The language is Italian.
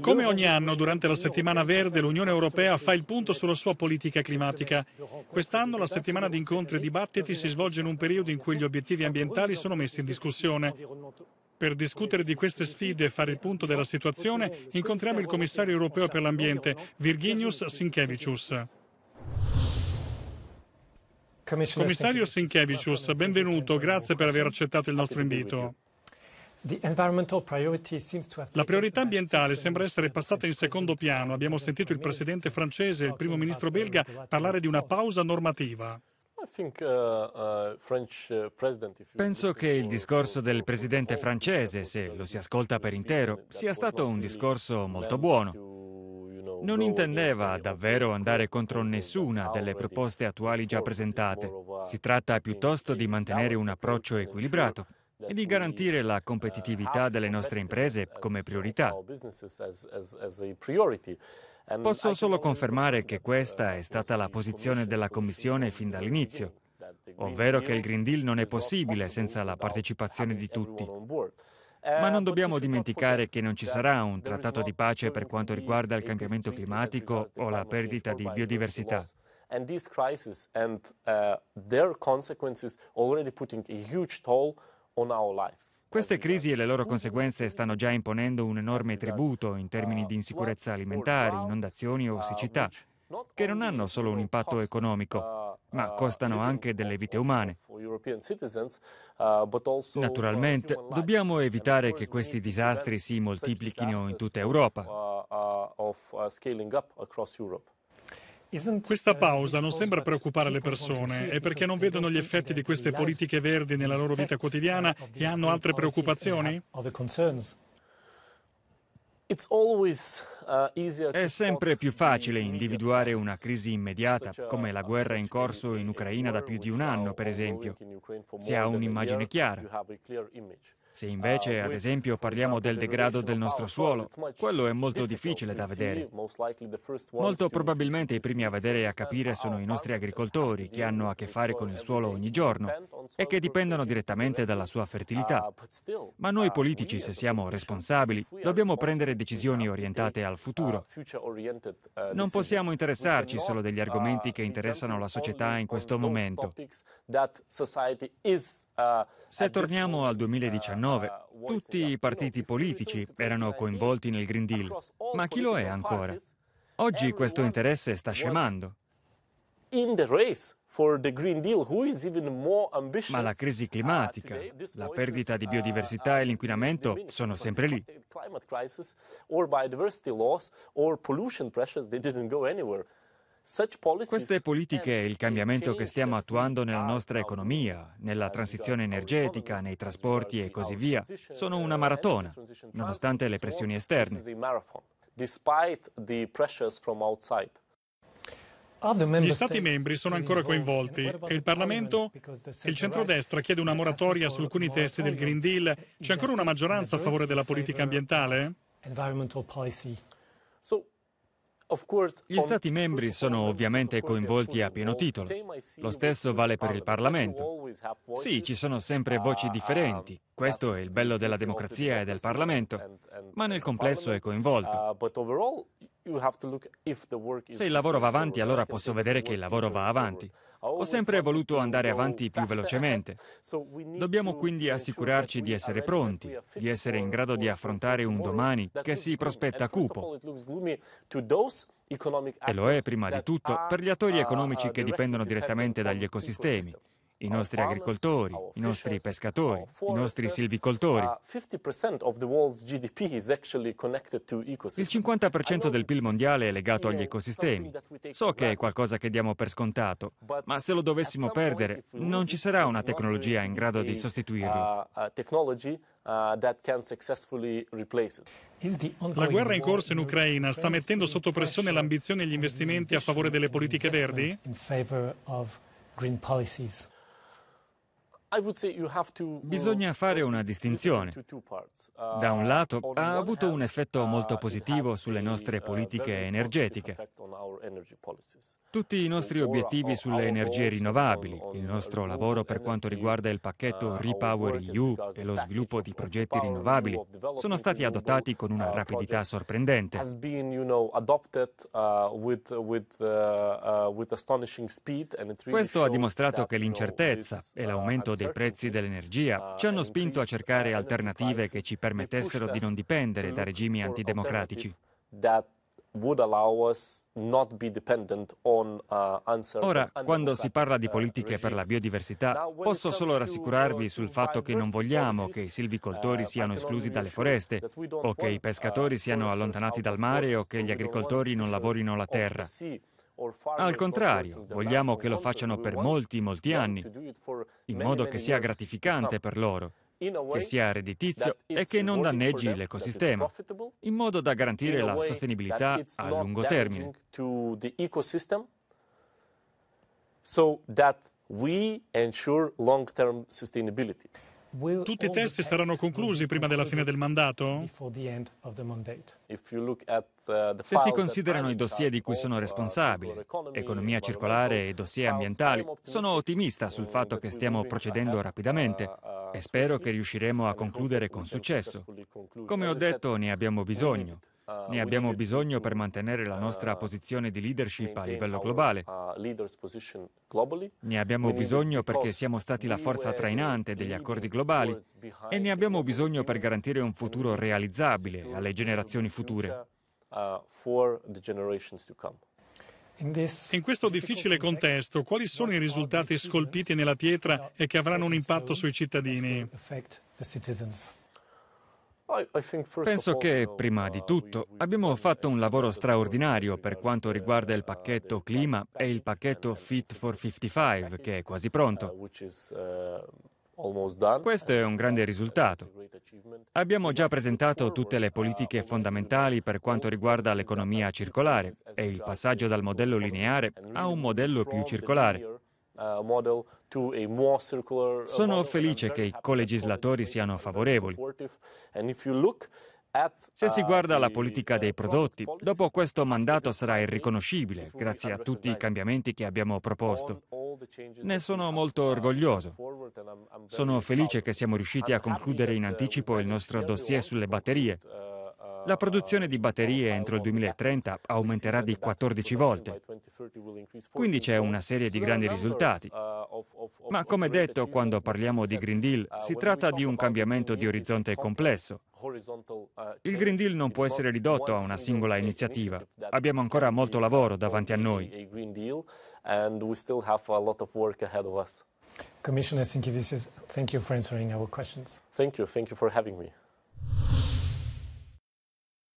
Come ogni anno, durante la settimana verde, l'Unione Europea fa il punto sulla sua politica climatica. Quest'anno la settimana di incontri e dibattiti si svolge in un periodo in cui gli obiettivi ambientali sono messi in discussione. Per discutere di queste sfide e fare il punto della situazione, incontriamo il commissario europeo per l'ambiente, Virginius Sinkevicius. Commissario Sinkevicius, benvenuto, grazie per aver accettato il nostro invito. La priorità ambientale sembra essere passata in secondo piano. Abbiamo sentito il presidente francese e il primo ministro belga parlare di una pausa normativa. Uh, uh, uh, Penso che il discorso del presidente francese, se lo si ascolta per intero, sia stato un discorso molto buono. Non intendeva davvero andare contro nessuna delle proposte attuali già presentate. Si tratta piuttosto di mantenere un approccio equilibrato e di garantire la competitività delle nostre imprese come priorità. Posso solo confermare che questa è stata la posizione della Commissione fin dall'inizio, ovvero che il Green Deal non è possibile senza la partecipazione di tutti. Ma non dobbiamo dimenticare che non ci sarà un trattato di pace per quanto riguarda il cambiamento climatico o la perdita di biodiversità. E queste crisi e le loro conseguenze consequences già putting un huge toll queste crisi e le loro conseguenze stanno già imponendo un enorme tributo in termini di insicurezza alimentare, inondazioni o siccità, che non hanno solo un impatto economico, ma costano anche delle vite umane. Naturalmente, dobbiamo evitare che questi disastri si moltiplichino in tutta Europa. Uh, uh, uh, questa pausa non sembra preoccupare le persone, è perché non vedono gli effetti di queste politiche verdi nella loro vita uh, quotidiana e hanno altre preoccupazioni? Uh, è sempre più facile individuare una crisi immediata, come la guerra in corso in Ucraina da più di un anno, per esempio. Si ha un'immagine chiara. Se invece, ah, ad esempio, parliamo del degrado del nostro suolo, quello è molto difficile da vedere. Molto probabilmente i primi a vedere e a capire sono i nostri agricoltori, che hanno a che fare con il suolo ogni giorno e che dipendono direttamente dalla sua fertilità. Ah, Ma noi ah, politici, se siamo responsabili, dobbiamo prendere decisioni orientate al uh, futuro. Uh, non possiamo interessarci solo degli uh, argomenti che interessano la società in questo momento. Se torniamo al 2019, tutti i partiti politici erano coinvolti nel Green Deal, ma chi lo è ancora? Oggi questo interesse sta scemando. Ma la crisi uh, climatica, la perdita di uh, biodiversità e uh, l'inquinamento sono sempre lì. Queste politiche e il cambiamento che stiamo attuando nella nostra economia, nella transizione energetica, nei trasporti e così via, sono uh, una maratona, nonostante le pressioni esterne. Gli Stati membri sono ancora coinvolti e il Parlamento e il centrodestra chiede una moratoria su alcuni testi del Green Deal. C'è ancora una maggioranza a favore della politica ambientale? Gli Stati membri sono ovviamente coinvolti a pieno titolo. Lo stesso vale per il Parlamento. Sì, ci sono sempre voci differenti. Questo è il bello della democrazia e del Parlamento, ma nel complesso è coinvolto. Uh, se il lavoro va avanti, allora posso vedere che il lavoro va avanti. Ho sempre voluto andare avanti più velocemente. Dobbiamo quindi assicurarci di essere pronti, di essere in grado di affrontare un domani che si prospetta cupo. E lo è prima di tutto per gli attori uh, economici che dipendono direttamente dagli ecosistemi, i nostri agricoltori, i nostri pescatori, uh, i nostri silvicoltori. Il 50% del PIL mondiale è legato agli ecosistemi. So che è qualcosa che diamo per scontato, ma se lo dovessimo perdere non ci sarà una tecnologia in grado di sostituirlo. Uh, uh, La guerra in corso in Ucraina sta mettendo sotto pressione l'ambizione e gli investimenti a favore delle politiche verdi? Bisogna fare una distinzione. Uh, da un lato ha avuto un effetto molto uh, positivo sulle nostre politiche energetiche tutti i nostri obiettivi sulle energie rinnovabili, il nostro lavoro per quanto riguarda il pacchetto eh, Repower EU e lo sviluppo di progetti rinnovabili sono stati adottati con una uh, rapidità sorprendente. Questo ha dimostrato che l'incertezza e uh, l'aumento dei prezzi dell'energia uh, ci hanno spinto a cercare alternative che ci permettessero di non dipendere da regimi antidemocratici. Uh, Ora, quando si parla di uh, politiche per la biodiversità, posso solo uh, rassicurarvi sul fatto che non vogliamo che i silvicoltori siano esclusi dalle foreste, o che i pescatori siano allontanati dal mare, o che gli agricoltori non lavorino la terra. Al contrario, vogliamo che lo facciano per molti, molti anni, in modo che sia gratificante per loro che sia redditizio e che non danneggi l'ecosistema, in modo da garantire la sostenibilità a lungo termine. So that we ensure long-term sustainability. Tutti i test saranno conclusi prima della fine del mandato? Uh, Se si considerano i dossier di cui sono uh, responsabile, economia circolare e dossier ambientali, sono ottimista sul fatto che stiamo procedendo rapidamente uh, e spero che riusciremo a concludere con successo. Come ho detto, ne abbiamo bisogno. Ne abbiamo bisogno per mantenere la nostra uh, posizione di leadership a livello globale. Uh, ne abbiamo bisogno perché siamo stati la forza trainante degli accordi globali e ne abbiamo bisogno per garantire un futuro realizzabile alle generazioni future. Uh, In questo difficile contesto, quali sono i risultati scolpiti nella pietra e che avranno un impatto sui cittadini? Penso che, prima di uh, tutto, abbiamo fatto un lavoro straordinario per quanto uh, riguarda il uh, pacchetto clima e il pacchetto Fit for 55, che è quasi pronto. Questo è un grande risultato. Abbiamo già presentato tutte le politiche fondamentali per quanto riguarda l'economia circolare e il passaggio dal modello lineare a un modello più circolare. Uh, sono felice che i colegislatori siano favorevoli. Se si guarda uh, la politica uh, dei prodotti, dopo questo mandato sarà irriconoscibile grazie a tutti i cambiamenti che abbiamo proposto. Ne sono molto orgoglioso. Sono felice che siamo riusciti a concludere in anticipo il nostro dossier sulle batterie la produzione di batterie entro il 2030 aumenterà di 14 volte. Quindi c'è una serie di grandi risultati. Ma come detto, quando parliamo di Green Deal, si tratta di un cambiamento di orizzonte complesso. Il Green Deal non può essere ridotto a una singola iniziativa. Abbiamo ancora molto lavoro davanti a noi. Commissioner Sinkivisis, thank you for answering our questions. Thank you, thank you for having me.